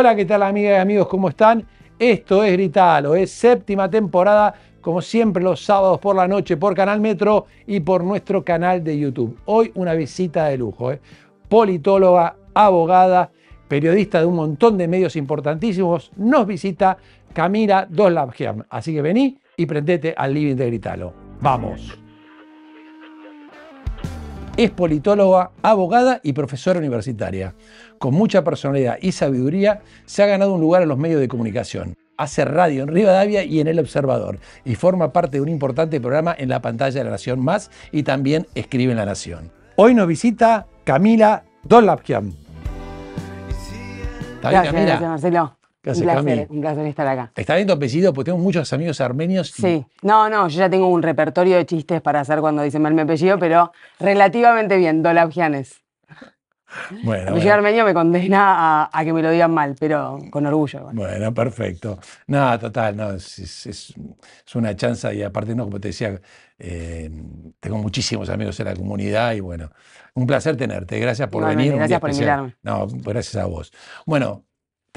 Hola, ¿qué tal amigas y amigos? ¿Cómo están? Esto es Gritalo, es séptima temporada, como siempre los sábados por la noche por Canal Metro y por nuestro canal de YouTube. Hoy una visita de lujo, ¿eh? politóloga, abogada, periodista de un montón de medios importantísimos, nos visita Camila Doslapgian. Así que vení y prendete al living de Gritalo. ¡Vamos! Es politóloga, abogada y profesora universitaria. Con mucha personalidad y sabiduría, se ha ganado un lugar en los medios de comunicación. Hace radio en Rivadavia y en El Observador y forma parte de un importante programa en la pantalla de La Nación Más y también escribe en La Nación. Hoy nos visita Camila Dolabkian. Gracias, gracias, Marcelo un placer, estar acá. Está bien apellido, porque tengo muchos amigos armenios. Sí. No, no, yo ya tengo un repertorio de chistes para hacer cuando dicen mal mi apellido, pero relativamente bien, dolabjianes Bueno, el armenio me condena a, que me lo digan mal, pero con orgullo. Bueno, perfecto. No, total, no, es, una chanza y aparte, no, como te decía, eh, tengo muchísimos amigos en la comunidad y bueno, un placer tenerte. Gracias por venir. Gracias por invitarme. No, gracias a vos. Bueno,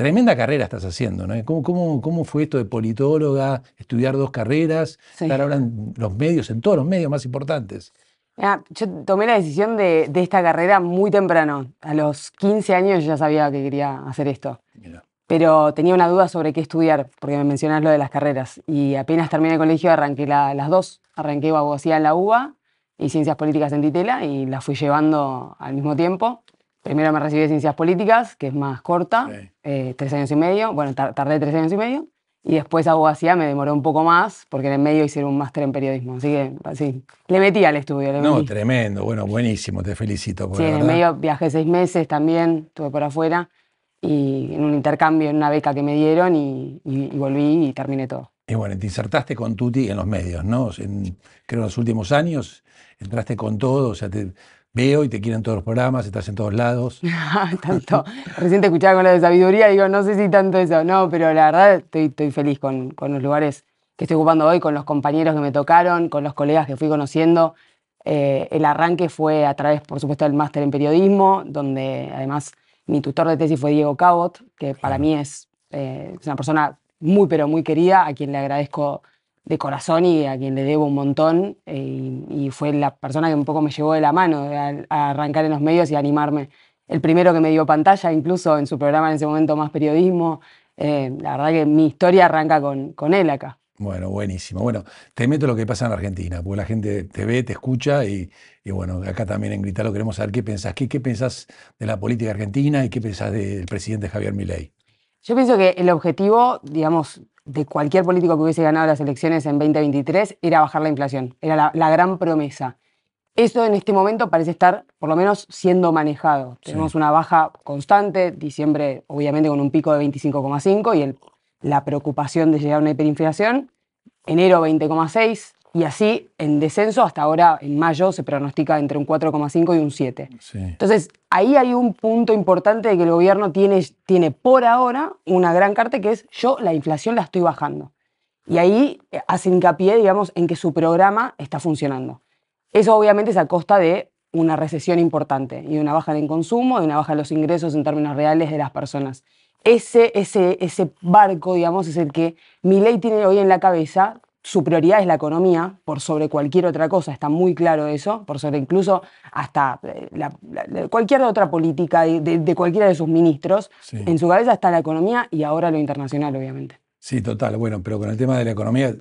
Tremenda carrera estás haciendo, ¿no? ¿Cómo, fue esto de politóloga, estudiar dos carreras, estar ahora en los medios, en todos los medios más importantes? Ah, yo tomé la decisión de, esta carrera muy temprano. A los 15 años ya sabía que quería hacer esto. Pero tenía una duda sobre qué estudiar, porque me mencionas lo de las carreras. Y apenas terminé el colegio arranqué las dos. Arranqué abogacía en la UBA y ciencias políticas en Titela y las fui llevando al mismo tiempo. Primero me recibí de Ciencias Políticas, que es más corta, eh, tres años y medio. Bueno, tardé tres años y medio. Y después abogacía me demoró un poco más, porque en el medio hice un máster en periodismo. Así que, así, le metí al estudio. no, tremendo. Bueno, buenísimo. Te felicito. Por sí, en el medio viajé seis meses también, estuve por afuera. Y en un intercambio, en una beca que me dieron, y, volví y terminé todo. Y bueno, te insertaste con Tuti en los medios, ¿no? En, creo en los últimos años entraste con todo, o sea, te, Veo y te quieren todos los programas, estás en todos lados. tanto. Recién escuchaba con la de sabiduría, digo, no sé si tanto eso, no, pero la verdad estoy, feliz con, los lugares que estoy ocupando hoy, con los compañeros que me tocaron, con los colegas que fui conociendo. Eh, el arranque fue a través, por supuesto, del máster en periodismo, donde además mi tutor de tesis fue Diego Cabot, que para mí es, eh, es una persona muy, pero muy querida, a quien le agradezco de corazón y a quien le debo un montón. Eh, y, fue la persona que un poco me llevó de la mano a, arrancar en los medios y animarme. El primero que me dio pantalla, incluso en su programa en ese momento más periodismo. Eh, la verdad que mi historia arranca con, él acá. Bueno, buenísimo. Bueno, te meto lo que pasa en Argentina, porque la gente te ve, te escucha y, bueno, acá también en Gritalo lo queremos saber qué pensás. ¿Qué, ¿Qué pensás de la política argentina y qué pensás del presidente Javier Milei? Yo pienso que el objetivo, digamos, de cualquier político que hubiese ganado las elecciones en 2023 era bajar la inflación. Era la, gran promesa. Eso en este momento parece estar, por lo menos, siendo manejado. Tenemos una baja constante, diciembre obviamente con un pico de 25,5 y la preocupación de llegar a una hiperinflación, enero 20,6, y así, en descenso, hasta ahora, en mayo, se pronostica entre un 4,5 y un 7. Entonces, ahí hay un punto importante de que el gobierno tiene, tiene por ahora una gran carta que es yo la inflación la estoy bajando. Y ahí eh, hace hincapié, digamos, en que su programa está funcionando. Eso obviamente es a costa de una recesión importante y una baja en consumo y una baja en los ingresos en términos reales de las personas. Ese, ese, ese barco, digamos, es el que mi ley tiene hoy en la cabeza su prioridad es la economía por sobre cualquier otra cosa, está muy claro eso, por sobre incluso hasta eh, cualquier otra política de, cualquiera de sus ministros. En su cabeza está la economía y ahora lo internacional, obviamente. Sí, total. Bueno, pero con el tema de la economía,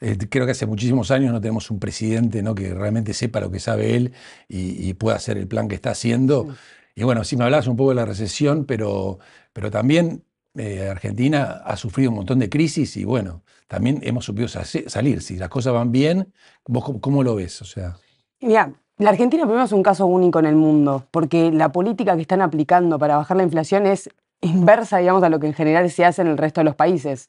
eh, creo que hace muchísimos años no tenemos un presidente ¿no? que realmente sepa lo que sabe él y, pueda hacer el plan que está haciendo. Y bueno, sí me hablas un poco de la recesión, pero, pero también eh, Argentina ha sufrido un montón de crisis y bueno, también hemos subido salir. Si las cosas van bien, cómo, lo ves? O sea. Mira, la Argentina primero es un caso único en el mundo, porque la política que están aplicando para bajar la inflación es inversa, digamos, a lo que en general se hace en el resto de los países.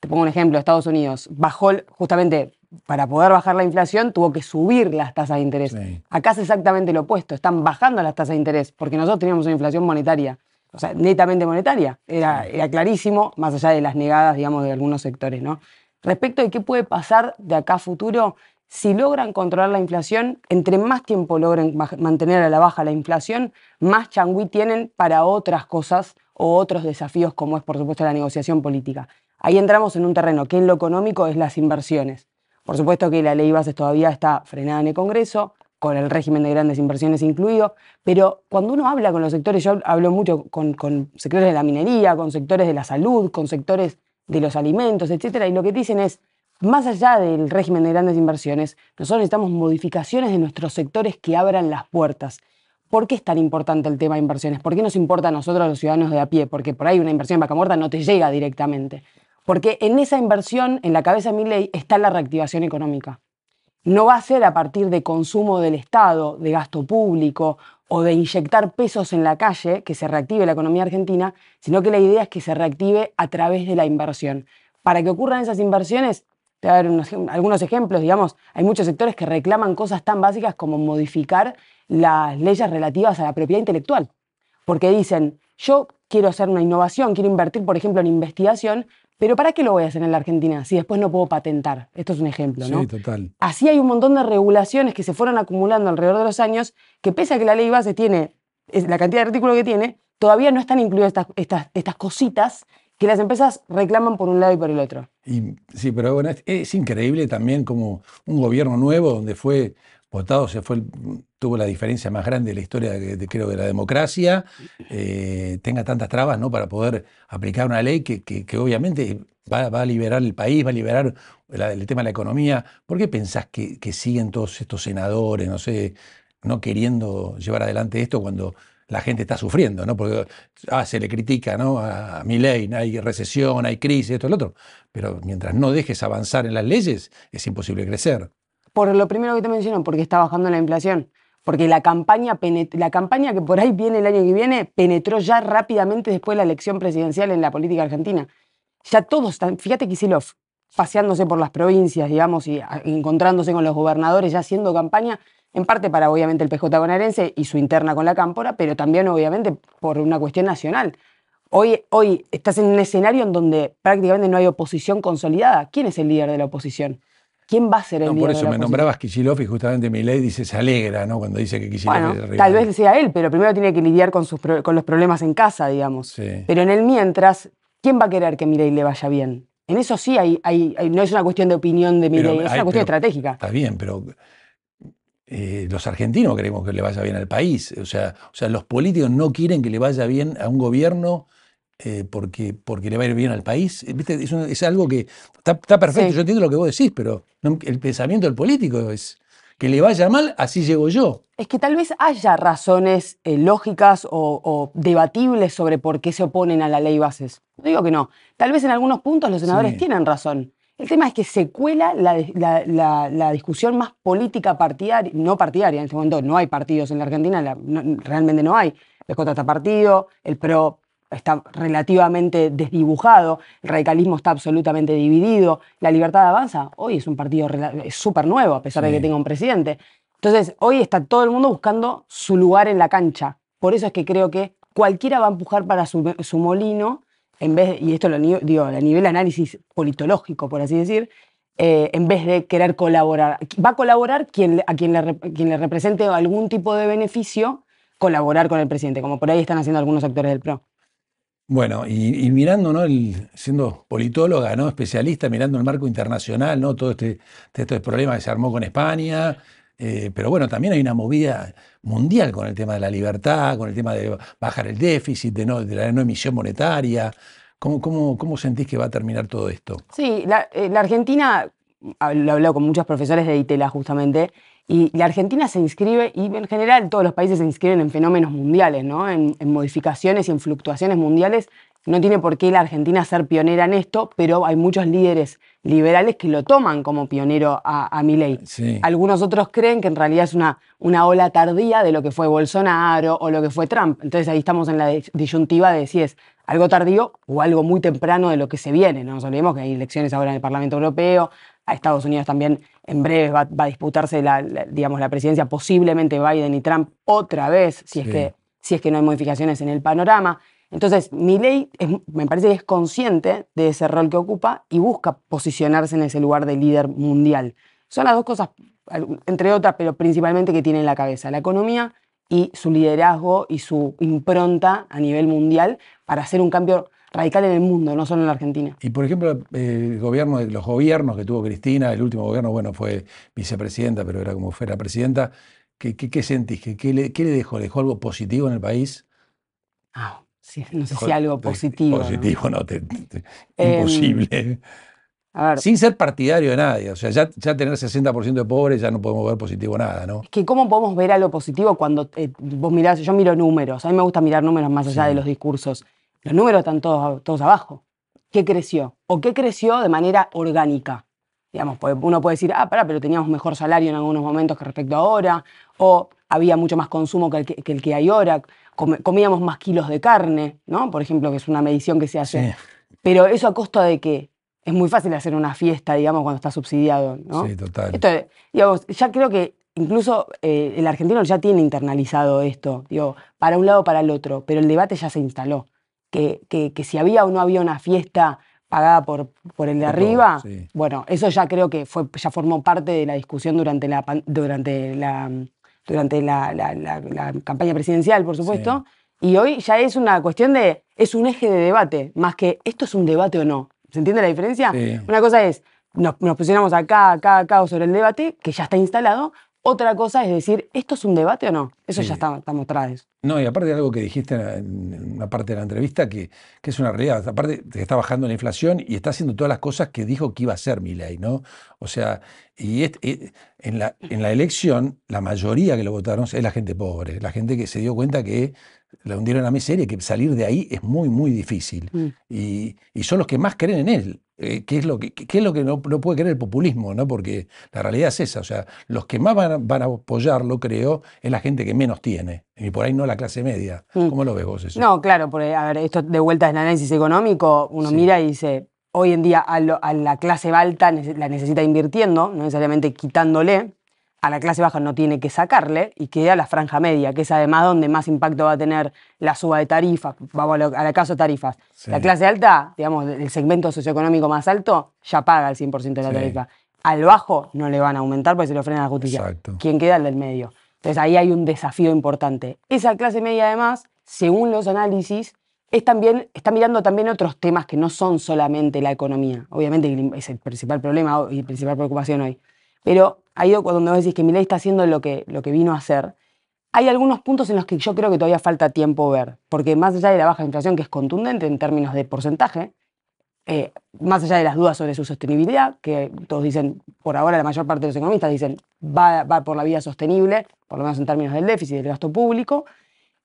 Te pongo un ejemplo, Estados Unidos bajó justamente para poder bajar la inflación tuvo que subir las tasas de interés. Acá es exactamente lo opuesto, están bajando las tasas de interés porque nosotros teníamos una inflación monetaria o sea, netamente monetaria. Era, clarísimo, más allá de las negadas, digamos, de algunos sectores, ¿no? Respecto de qué puede pasar de acá a futuro, si logran controlar la inflación, entre más tiempo logren mantener a la baja la inflación, más changüí tienen para otras cosas o otros desafíos, como es, por supuesto, la negociación política. Ahí entramos en un terreno que en lo económico es las inversiones. Por supuesto que la ley bases todavía está frenada en el Congreso, con el régimen de grandes inversiones incluido, pero cuando uno habla con los sectores, yo hablo mucho con, sectores de la minería, con sectores de la salud, con sectores de los alimentos, etcétera, y lo que dicen es, más allá del régimen de grandes inversiones, nosotros necesitamos modificaciones de nuestros sectores que abran las puertas. ¿Por qué es tan importante el tema de inversiones? ¿Por qué nos importa a nosotros los ciudadanos de a pie? Porque por ahí una inversión en vaca muerta no te llega directamente. Porque en esa inversión, en la cabeza de mi ley, está la reactivación económica no va a ser a partir de consumo del Estado, de gasto público o de inyectar pesos en la calle que se reactive la economía argentina, sino que la idea es que se reactive a través de la inversión. Para que ocurran esas inversiones, te voy a dar algunos ejemplos, digamos, hay muchos sectores que reclaman cosas tan básicas como modificar las leyes relativas a la propiedad intelectual, porque dicen, yo quiero hacer una innovación, quiero invertir, por ejemplo, en investigación, pero ¿para qué lo voy a hacer en la Argentina si después no puedo patentar? Esto es un ejemplo, ¿no? Sí, total. Así hay un montón de regulaciones que se fueron acumulando alrededor de los años que pese a que la ley base tiene la cantidad de artículos que tiene, todavía no están incluidas estas, estas, cositas que las empresas reclaman por un lado y por el otro. sí, pero bueno, es, increíble también como un gobierno nuevo donde fue votado, se fue, tuvo la diferencia más grande de la historia, de, creo, de la democracia, eh, tenga tantas trabas ¿no? para poder aplicar una ley que, obviamente va, a liberar el país, va a liberar el tema de la economía. ¿Por qué pensás que, siguen todos estos senadores, no sé, no queriendo llevar adelante esto cuando la gente está sufriendo, ¿no? Porque ah, se le critica ¿no? a, mi ley, hay recesión, hay crisis, esto, y lo otro. Pero mientras no dejes avanzar en las leyes, es imposible crecer por lo primero que te menciono, porque está bajando la inflación. Porque la campaña, la campaña que por ahí viene el año que viene penetró ya rápidamente después de la elección presidencial en la política argentina. Ya todos están, fíjate Kisilov, paseándose por las provincias, digamos, y encontrándose con los gobernadores, ya haciendo campaña, en parte para obviamente el PJ bonaerense y su interna con la Cámpora, pero también obviamente por una cuestión nacional. Hoy, hoy estás en un escenario en donde prácticamente no hay oposición consolidada. ¿Quién es el líder de la oposición? ¿Quién va a ser el no, Por eso me nombrabas Kisilov y justamente Milei dice se alegra, ¿no? Cuando dice que Kisilov es el Tal vez sea él, pero primero tiene que lidiar con, con los problemas en casa, digamos. Pero en el mientras, ¿quién va a querer que Milei le vaya bien? En eso sí hay, no es una cuestión de opinión de Milei, es una cuestión estratégica. Está bien, pero eh, los argentinos queremos que le vaya bien al país. O sea, o sea, los políticos no quieren que le vaya bien a un gobierno eh, porque, porque le va a ir bien al país. Eh, ¿Viste? Es, algo que está, perfecto, yo entiendo lo que vos decís, pero el pensamiento del político es que le vaya mal, así llego yo. Es que tal vez haya razones eh, lógicas o, debatibles sobre por qué se oponen a la ley bases. No digo que no. Tal vez en algunos puntos los senadores tienen razón. El tema es que se cuela la, discusión más política partidaria, no partidaria, en este momento no hay partidos en la Argentina, realmente no hay. PJ está partido, el PRO está relativamente desdibujado, el radicalismo está absolutamente dividido, la libertad avanza, hoy es un partido súper nuevo, a pesar de que tenga un presidente. Entonces, hoy está todo el mundo buscando su lugar en la cancha. Por eso es que creo que cualquiera va a empujar para su, molino, en vez, y esto lo digo a nivel análisis politológico, por así decir, eh, en vez de querer colaborar. Va a colaborar quien, a quien le, quien le represente algún tipo de beneficio, colaborar con el presidente, como por ahí están haciendo algunos actores del PRO. Bueno, y, mirando, ¿no? El, siendo politóloga, ¿no? Especialista, mirando el marco internacional, ¿no? Todo este, problema que se armó con España, eh, pero bueno, también hay una movida mundial con el tema de la libertad, con el tema de bajar el déficit, de, no, de la no emisión monetaria. ¿Cómo, cómo, cómo sentís que va a terminar todo esto? Sí, la, eh, la Argentina, ah, lo he hablado con muchos profesores de ITELA justamente, y la Argentina se inscribe, y en general todos los países se inscriben en fenómenos mundiales, en, modificaciones y en fluctuaciones mundiales. No tiene por qué la Argentina ser pionera en esto, pero hay muchos líderes liberales que lo toman como pionero a, a Milei. Algunos otros creen que en realidad es una, una ola tardía de lo que fue Bolsonaro o lo que fue Trump. Entonces ahí estamos en la disyuntiva de si es algo tardío o algo muy temprano de lo que se viene. No nos olvidemos que hay elecciones ahora en el Parlamento Europeo, a Estados Unidos también en breve va, a disputarse la, digamos, la presidencia, posiblemente Biden y Trump otra vez, si es, que, si es que no hay modificaciones en el panorama. Entonces, Milley es, me parece que es consciente de ese rol que ocupa y busca posicionarse en ese lugar de líder mundial. Son las dos cosas, entre otras, pero principalmente que tiene en la cabeza, la economía y su liderazgo y su impronta a nivel mundial para hacer un cambio radical en el mundo, no solo en la Argentina. Y por ejemplo, el gobierno, los gobiernos que tuvo Cristina, el último gobierno, bueno, fue vicepresidenta, pero era como fuera presidenta. ¿Qué, qué, sentís? ¿Qué, ¿Qué, le, dejó? ¿Le dejó algo positivo en el país? Ah, no sé si algo positivo. Eh, positivo, no, em, imposible. Sin ser partidario de nadie. O sea, ya, tener 60% de pobres ya no podemos ver positivo nada, ¿no? Es que ¿cómo podemos ver algo positivo cuando eh, vos mirás, yo miro números, a mí me gusta mirar números más allá de los discursos. Los números están todos, abajo. ¿Qué creció? ¿O qué creció de manera orgánica? Digamos, uno puede decir, ah, pará, pero teníamos mejor salario en algunos momentos que respecto a ahora, o había mucho más consumo que el que, hay ahora, comíamos más kilos de carne, ¿no? Por ejemplo, que es una medición que se hace. Pero eso a costa de que es muy fácil hacer una fiesta, digamos, cuando está subsidiado, ¿no? Sí, total. digamos, ya creo que incluso eh, el argentino ya tiene internalizado esto, digo, para un lado, o para el otro, pero el debate ya se instaló que, si había o no había una fiesta pagada por, por el de arriba, bueno, eso ya creo que fue, ya formó parte de la discusión durante la durante la durante la, campaña presidencial, por supuesto. Y hoy ya es una cuestión de, es un eje de debate, más que esto es un debate o no. ¿Se entiende la diferencia? Una cosa es, nos, posicionamos acá, acá, acá sobre el debate, que ya está instalado, otra cosa es decir, ¿esto es un debate o no? Eso ya está, estamos No, y aparte de algo que dijiste en una parte de la entrevista, que, es una realidad. Aparte, que está bajando la inflación y está haciendo todas las cosas que dijo que iba a hacer ley, ¿no? O sea, y, eh, en la elección, la mayoría que lo votaron es la gente pobre, la gente que se dio cuenta que le hundieron en la miseria que salir de ahí es muy, muy difícil. Mm. Y, son los que más creen en él. Eh, ¿Qué es lo que, es lo que no, no, puede creer el populismo? ¿no? Porque la realidad es esa. O sea, los que más van, van a apoyarlo, creo, es la gente que menos tiene. Y por ahí no la clase media. Mm. ¿Cómo lo ves vos eso? No, claro, porque a ver, esto de vuelta en análisis económico, uno mira y dice, hoy en día a, a la clase alta la necesita invirtiendo, no necesariamente quitándole a la clase baja no tiene que sacarle y queda la franja media, que es además donde más impacto va a tener la suba de tarifas, vamos al caso tarifas. La clase alta, digamos, el segmento socioeconómico más alto, ya paga el 100% de la tarifa. Al bajo no le van a aumentar porque se lo frena la justicia. quien ¿Quién queda? El del medio. Entonces ahí hay un desafío importante. Esa clase media además, según los análisis, también, está mirando también otros temas que no son solamente la economía. Obviamente es el principal problema y principal preocupación hoy. Pero ido cuando vos decís que Milei está haciendo lo que, lo que vino a hacer, hay algunos puntos en los que yo creo que todavía falta tiempo ver, porque más allá de la baja inflación, que es contundente en términos de porcentaje, eh, más allá de las dudas sobre su sostenibilidad, que todos dicen, por ahora la mayor parte de los economistas dicen, va, por la vía sostenible, por lo menos en términos del déficit y del gasto público,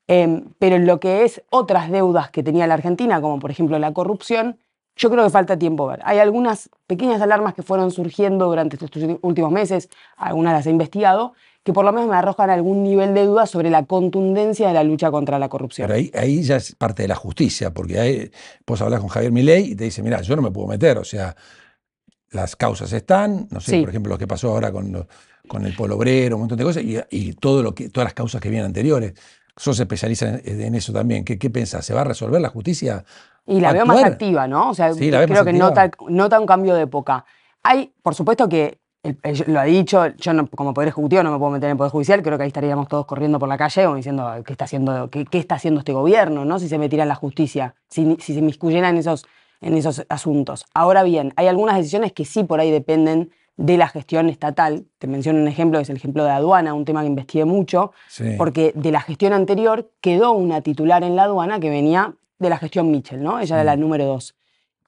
eh, pero en lo que es otras deudas que tenía la Argentina, como por ejemplo la corrupción, yo creo que falta tiempo Hay algunas pequeñas alarmas que fueron surgiendo durante estos últimos meses, algunas las he investigado, que por lo menos me arrojan algún nivel de duda sobre la contundencia de la lucha contra la corrupción. Pero ahí, ya es parte de la justicia, porque ahí vos hablas con Javier Milei y te dice, mira, yo no me puedo meter, o sea, las causas están, no sé, por ejemplo, lo que pasó ahora con, el polo obrero, un montón de cosas, y, todas las causas que vienen anteriores sos especialista en, eso también. ¿Qué, ¿Qué, pensás? ¿Se va a resolver la justicia? Y la veo más activa, ¿no? O sea, creo que nota, un cambio de época. Hay, por supuesto que eh, eh, lo ha dicho, yo como Poder Ejecutivo no me puedo meter en el Poder Judicial, creo que ahí estaríamos todos corriendo por la calle o diciendo qué está haciendo, qué, está haciendo este gobierno, ¿no? Si se metiera en la justicia, si, se inmiscuyera en esos, en esos asuntos. Ahora bien, hay algunas decisiones que sí por ahí dependen de la gestión estatal. Te menciono un ejemplo, que es el ejemplo de aduana, un tema que investigué mucho, porque de la gestión anterior quedó una titular en la aduana que venía de la gestión Mitchell, ¿no? Ella era la número dos.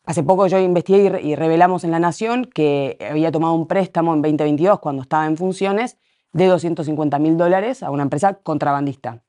Hace poco yo investigué y revelamos en La Nación que había tomado un préstamo en 2022, cuando estaba en funciones, de 250 mil dólares a una empresa contrabandista.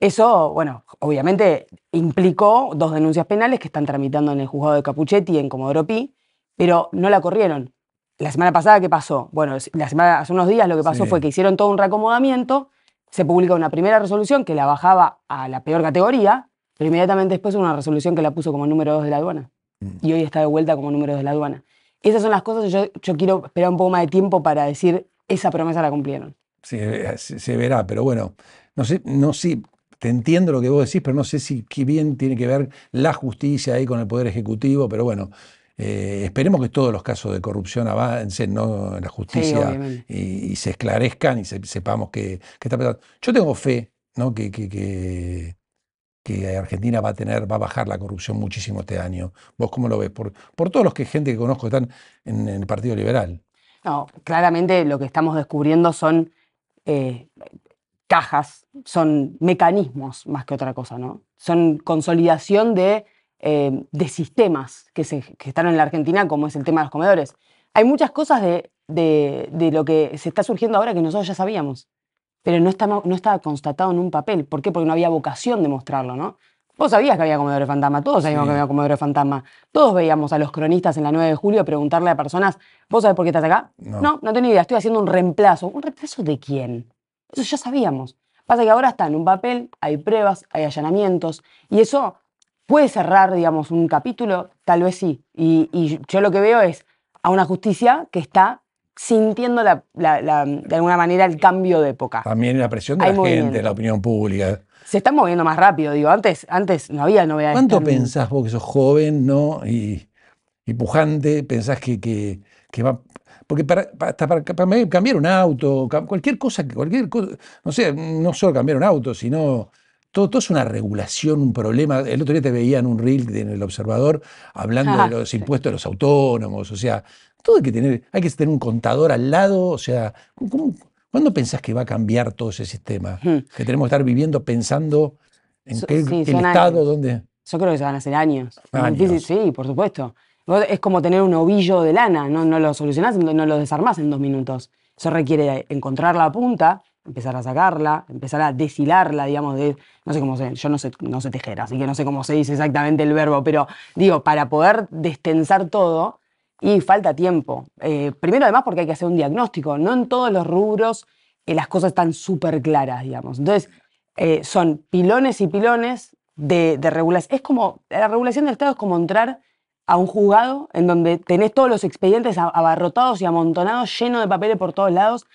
Eso, bueno, obviamente implicó dos denuncias penales que están tramitando en el juzgado de Capuchetti en Comodoro Pi, pero no la corrieron la semana pasada, ¿qué pasó? Bueno, la semana, hace unos días lo que pasó fue que hicieron todo un reacomodamiento, se publicó una primera resolución que la bajaba a la peor categoría, pero inmediatamente después una resolución que la puso como número dos de la aduana. Mm. Y hoy está de vuelta como número dos de la aduana. Esas son las cosas yo, yo quiero esperar un poco más de tiempo para decir, esa promesa la cumplieron. Sí, eh, se verá, pero bueno, no sé, no sé, te entiendo lo que vos decís, pero no sé si qué bien tiene que ver la justicia ahí con el Poder Ejecutivo, pero bueno, eh, esperemos que todos los casos de corrupción avancen en la justicia y, se esclarezcan y sepamos qué está pasando. Yo tengo fe ¿no? que, que, Argentina va a tener, va a bajar la corrupción muchísimo este año. ¿Vos cómo lo ves? Por, por todos los que gente que conozco están en, el Partido Liberal. No, claramente lo que estamos descubriendo son eh, cajas, son mecanismos más que otra cosa, ¿no? Son consolidación de Em, de sistemas que están en la Argentina, como es el tema de los comedores. Hay muchas cosas de, lo que se está surgiendo ahora que nosotros ya sabíamos, pero no estaba, no estaba constatado en un papel. ¿Por qué? Porque no había vocación de mostrarlo, ¿no? Vos sabías que había comedores fantasma, todos sabíamos que había comedores fantasma. Todos veíamos a los cronistas en la 9 de julio preguntarle a personas, ¿vos sabés por qué estás acá? No, no, tengo ni idea, estoy haciendo un reemplazo. ¿Un reemplazo de quién? Eso ya sabíamos. Pasa que ahora está en un papel, hay pruebas, hay allanamientos, y eso ¿Puede cerrar, digamos, un capítulo? Tal vez sí. Y, yo lo que veo es a una justicia que está sintiendo de alguna manera el cambio de época. También la presión de la gente, la opinión pública. Se está moviendo más rápido, digo, antes, antes no había novedades. ¿Cuánto pensás vos que sos joven ¿no? y, pujante? ¿Pensás que, que, va... Porque para, cambiar un auto, cualquier cosa, cualquier no sé, no solo cambiar un auto, sino todo, es una regulación, un problema. El otro día te veía en un reel en El Observador hablando de ah, los impuestos de los autónomos. O sea, todo hay que tener, hay que tener un contador al lado. O sea, ¿cuándo pensás que va a cambiar todo ese sistema? Hmm. Que tenemos que estar viviendo pensando en qué Estado, dónde. Yo creo que se van a hacer años. Sí, por supuesto. Es como tener un ovillo de lana, no, no lo solucionás, no lo desarmás en dos minutos. Eso requiere encontrar la punta, empezar a sacarla, empezar a deshilarla, digamos, de, no sé cómo se, yo no sé, no sé tejer, así que no sé cómo se dice exactamente el verbo, pero digo, para poder destensar todo, y falta tiempo. Eh, primero además porque hay que hacer un diagnóstico, no en todos los rubros eh, las cosas están súper claras, digamos. Entonces, eh, son pilones y pilones de, de regulación. Es como, la regulación del Estado es como entrar a un juzgado en donde tenés todos los expedientes abarrotados y amontonados, llenos de papeles por todos lados,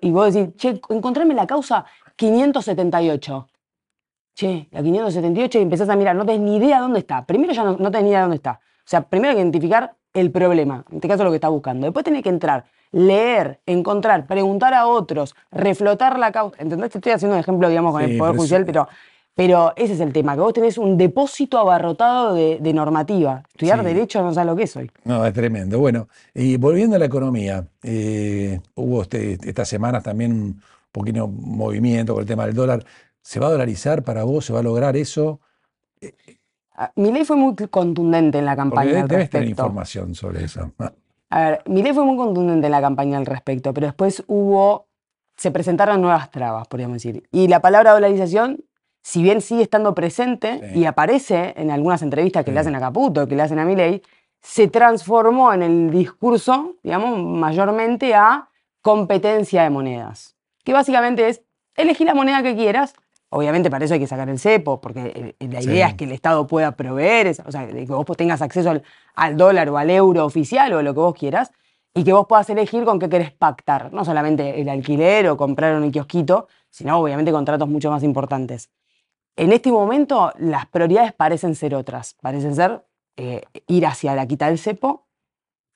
y, vos decís, che, encontrame la causa 578. Che, la 578 y empezás a mirar, no tenés ni idea dónde está. Primero ya no, tenés ni idea dónde está. O sea, primero hay que identificar el problema, en este caso lo que está buscando. Después tenés que entrar, leer, encontrar, preguntar a otros, reflotar la causa. ¿Entendés? Estoy haciendo un ejemplo, digamos, con el Poder Judicial, pero pero ese es el tema, que vos tenés un depósito abarrotado de, normativa. Estudiar derecho no sabes lo que es hoy. No, es tremendo. Bueno, y volviendo a la economía, eh, hubo este, este, estas semanas también un poquito movimiento con el tema del dólar. ¿Se va a dolarizar para vos? ¿Se va a lograr eso? Eh, ah, mi ley fue muy contundente en la campaña. al respecto. tener información sobre eso. A ver, ley fue muy contundente en la campaña al respecto, pero después hubo. Se presentaron nuevas trabas, podríamos decir. Y la palabra dolarización si bien sigue estando presente y aparece en algunas entrevistas que le hacen a Caputo, que le hacen a Milei, se transformó en el discurso, digamos, mayormente a competencia de monedas. Que básicamente es, elegir la moneda que quieras, obviamente para eso hay que sacar el cepo, porque eh, la idea es que el Estado pueda proveer, o sea, que vos tengas acceso al, dólar o al euro oficial o lo que vos quieras, y que vos puedas elegir con qué querés pactar, no solamente el alquiler o comprar un kiosquito, sino obviamente contratos mucho más importantes. En este momento las prioridades parecen ser otras, parecen ser eh, ir hacia la quita del cepo,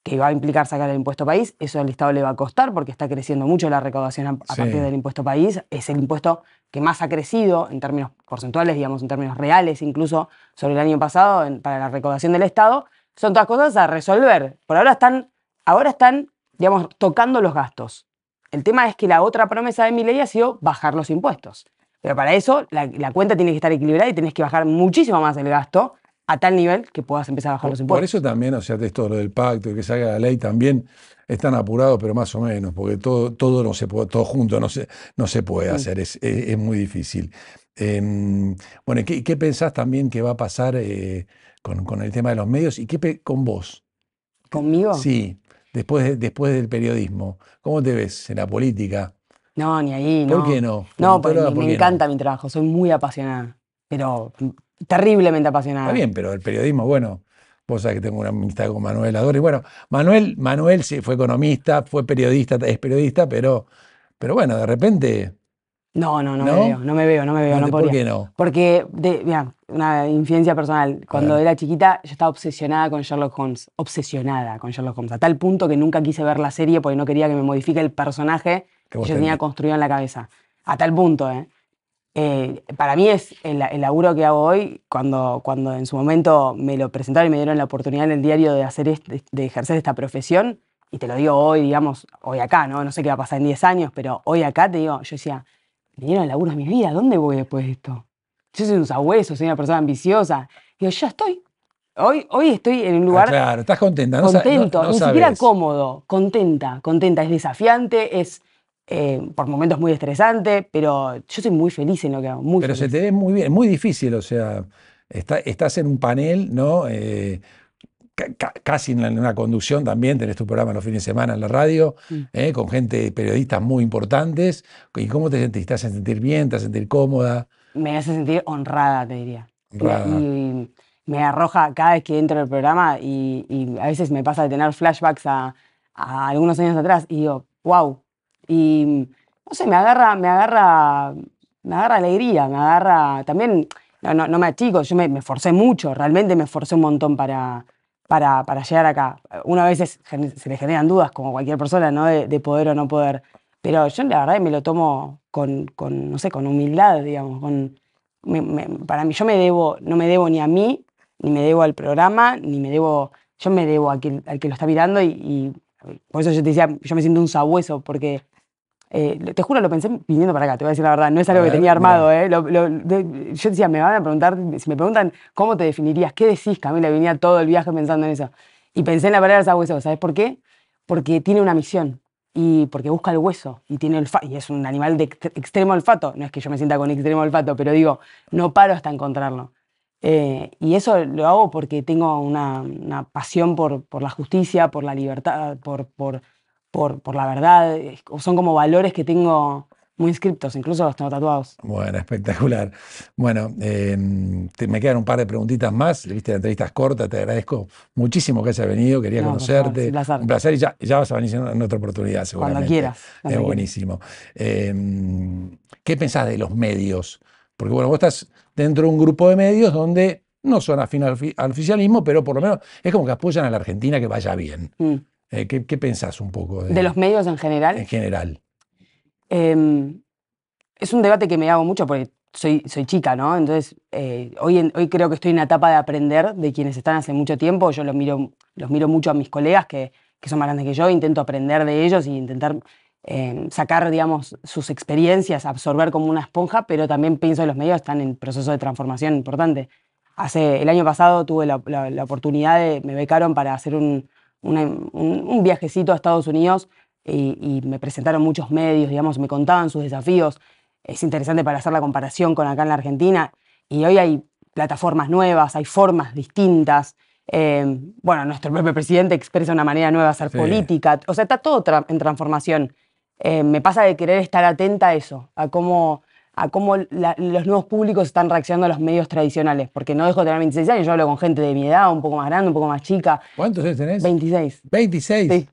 que va a implicar sacar el impuesto país, eso al Estado le va a costar porque está creciendo mucho la recaudación a, partir del impuesto país, es el impuesto que más ha crecido en términos porcentuales, digamos, en términos reales incluso, sobre el año pasado para la recaudación del Estado, son todas cosas a resolver. Por ahora están, ahora están, digamos, tocando los gastos. El tema es que la otra promesa de mi ley ha sido bajar los impuestos. Pero para eso la, cuenta tiene que estar equilibrada y tenés que bajar muchísimo más el gasto a tal nivel que puedas empezar a bajar los impuestos. Por eso también, o sea, esto lo del pacto y que salga la ley también están apurados, pero más o menos, porque todo, todo no se puede, todo junto no se, no se puede mm. hacer, es, muy difícil. Em, bueno, ¿qué, pensás también que va a pasar eh, con, el tema de los medios y qué con vos? ¿Conmigo? Sí, después, después del periodismo. ¿Cómo te ves en la política? No, ni ahí, no. ¿Por qué no? No, porque me, encanta mi trabajo, soy muy apasionada, pero terriblemente apasionada. Está bien, pero el periodismo, bueno, vos sabés que tengo una amistad con Manuel Y Bueno, Manuel, Manuel sí, fue economista, fue periodista, es periodista, pero, pero bueno, de repente... No, no, no, me veo, no me veo, no me veo. ¿Por qué no? Porque, de, mira, una infidencia personal. Cuando era chiquita, yo estaba obsesionada con Sherlock Holmes. Obsesionada con Sherlock Holmes. A tal punto que nunca quise ver la serie porque no quería que me modifique el personaje yo tenía construido en la cabeza. A tal punto, ¿eh? ¿eh? para mí es el, laburo que hago hoy, cuando, cuando en su momento me lo presentaron y me dieron la oportunidad en el diario de, hacer este, de ejercer esta profesión, y te lo digo hoy, digamos, hoy acá, ¿no? No sé qué va a pasar en 10 años, pero hoy acá te digo, yo decía, me dieron el laburo de mi vida, ¿dónde voy después de esto? Yo soy un sabueso, soy una persona ambiciosa. yo, ya estoy. Hoy, hoy estoy en un ah, lugar. claro, estás contenta, no Contento, ni siquiera cómodo, contenta, contenta. Es desafiante, es eh, por momentos muy estresante, pero yo soy muy feliz en lo que hago. Muy pero se te ve muy bien, muy difícil, o sea, estás en un panel, ¿no? Eh, casi en, una conducción también, tenés tu programa los fines de semana en la radio, ¿eh? con gente, periodistas muy importantes. ¿Y cómo te sentís? ¿Te hace sentir bien? ¿Te hace sentir cómoda? Me hace sentir honrada, te diría. Y, me arroja cada vez que entro el programa y, a veces me pasa de tener flashbacks a, a algunos años atrás y digo, wow, y, no sé, me agarra, me agarra, me agarra alegría, me agarra también, no, me achico, yo me, me forcé mucho, realmente me forcé un montón para, para, llegar acá. Una vez se le generan dudas, como cualquier persona, ¿no? De, poder o no poder. Pero yo la verdad me lo tomo con, no sé, con humildad, digamos. Con, para mí, yo me debo, no me debo ni a mí, ni me debo al programa, ni me debo, yo me debo al que, al que lo está mirando y, y, por eso yo te decía, yo me siento un sabueso, porque eh, te juro, lo pensé viniendo para acá, te voy a decir la verdad, no es algo que tenía armado. Eh. yo decía, me van a preguntar, si me preguntan cómo te definirías, ¿qué decís, Camila? Venía todo el viaje pensando en eso. Y pensé en la palabra sabueso, ¿sabes por qué? Porque tiene una misión y porque busca el hueso y tiene y es un animal de extremo olfato. No es que yo me sienta con extremo olfato, pero digo, no paro hasta encontrarlo. Eh, y eso lo hago porque tengo una, una pasión por, por, la justicia, por la libertad, por, por por, la verdad, son como valores que tengo muy inscriptos, incluso los tengo tatuados. Bueno, espectacular. Bueno, em, me quedan un par de preguntitas más. Viste, la entrevista corta, te agradezco muchísimo que hayas venido, quería conocerte. un placer. Un placer y ya, vas a venir en otra oportunidad, seguramente. Cuando quieras. Es buenísimo. Em, ¿Qué pensás de los medios? Porque bueno, vos estás dentro de un grupo de medios donde no son afines al, al, oficialismo, pero por lo menos es como que apoyan a la Argentina que vaya bien. Mm. Eh, ¿qué, pensás un poco? De, de, los medios en general? En general. Em, es un debate que me hago mucho porque soy, soy chica, ¿no? Entonces, eh, hoy, hoy creo que estoy en la etapa de aprender de quienes están hace mucho tiempo. Yo los miro, los miro mucho a mis colegas que, son más grandes que yo, intento aprender de ellos y intentar em, sacar, digamos, sus experiencias, absorber como una esponja, pero también pienso que los medios están en proceso de transformación importante. Hace, el año pasado tuve la, la oportunidad de, me becaron para hacer un, un, viajecito a Estados Unidos y, me presentaron muchos medios, digamos, me contaban sus desafíos. Es interesante para hacer la comparación con acá en la Argentina. Y hoy hay plataformas nuevas, hay formas distintas. Eh, bueno, nuestro propio presidente expresa una manera nueva de hacer política. O sea, está todo en transformación. Eh, me pasa de querer estar atenta a eso, a cómo a cómo los nuevos públicos están reaccionando a los medios tradicionales, porque no dejo de tener 26 años, yo hablo con gente de mi edad, un poco más grande, un poco más chica. ¿Cuántos años tenés? 26. 26. Sí.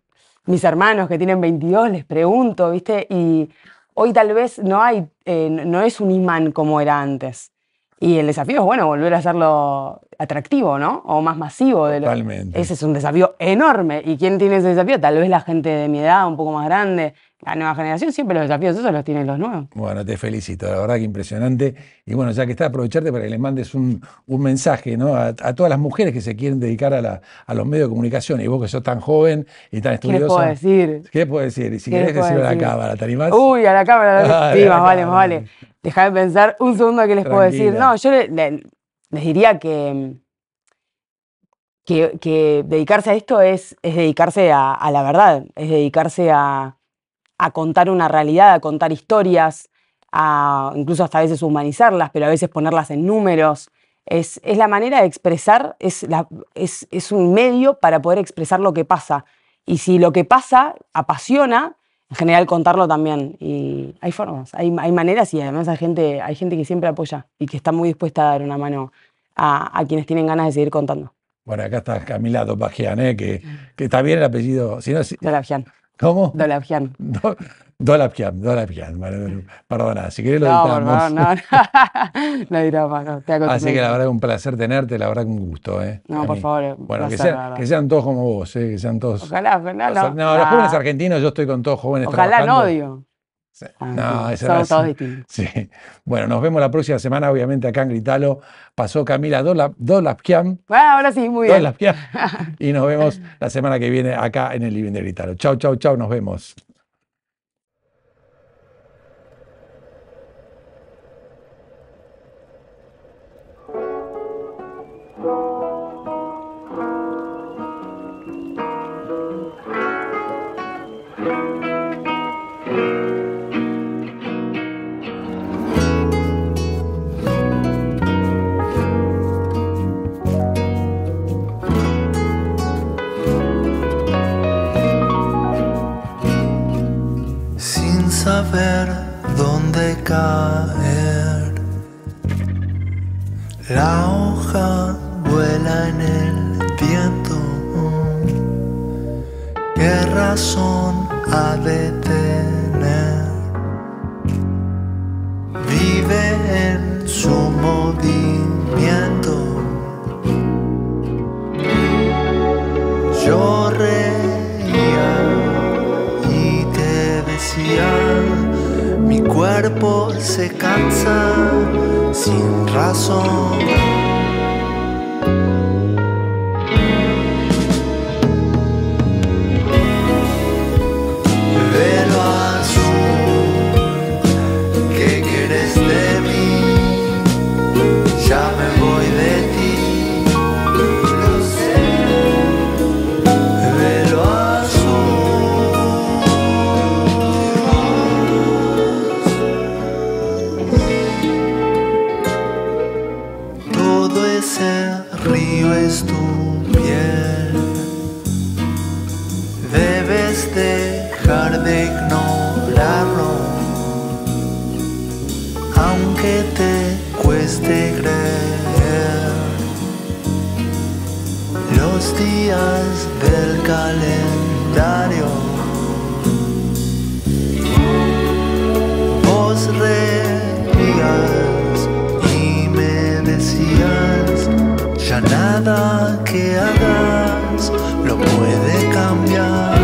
Mis hermanos que tienen 22, les pregunto, ¿viste? Y hoy tal vez no hay, eh, no es un imán como era antes. Y el desafío es, bueno, volver a hacerlo atractivo, ¿no? O más masivo. De lo... Totalmente. Ese es un desafío enorme. ¿Y quién tiene ese desafío? Tal vez la gente de mi edad, un poco más grande. La nueva generación siempre los desafíos esos los tienen los nuevos. Bueno, te felicito, la verdad que impresionante. Y bueno, ya que está, aprovecharte para que les mandes un, mensaje ¿no? a, todas las mujeres que se quieren dedicar a, la, a, los medios de comunicación. Y vos que sos tan joven y tan estudioso. ¿Qué puedo decir? ¿Qué puedo decir? Y si querés a la cámara, ¿te Uy, a la cámara. sí, más vale, más vale. de pensar un segundo qué les puedo decir. No, yo le, les diría que, dedicarse a esto es, dedicarse a, la verdad, es dedicarse a, contar una realidad, a contar historias, a incluso hasta a veces humanizarlas, pero a veces ponerlas en números. Es, la manera de expresar, es un medio para poder expresar lo que pasa. Y si lo que pasa apasiona, en general contarlo también. Y hay formas, hay, hay, maneras y además hay gente, hay gente que siempre apoya y que está muy dispuesta a dar una mano a, quienes tienen ganas de seguir contando. Bueno, acá está Camila Dopagian, eh, que, que está bien el apellido. Si no, ¿Cómo? Dolabjian. Dolap Kiam, Dolap Perdona, si quieres lo editamos. No, no, no. no diramos, Te Así que la verdad es un placer tenerte, la verdad es un gusto. ¿eh? No, por favor. Bueno, que, sean todos como vos, eh, que sean todos. Ojalá, ojalá. No, no los jóvenes argentinos, yo estoy con todos jóvenes Ojalá no, odio. Ah, no, somos todos distintos. Sí. Bueno, nos vemos la próxima semana, obviamente, acá en Gritalo. Pasó Camila Dolapkian. ahora sí, muy bien. Y nos vemos la semana que viene acá en el Living de Gritalo. Chau, chau, chau, nos vemos. La hoja vuela en el viento. ¿Qué razón ha de corazón. Debes dejar de ignorarlo, aunque te cueste creer. Los días del calendario, vos reías y me decías ya nada que hagas puede cambiar.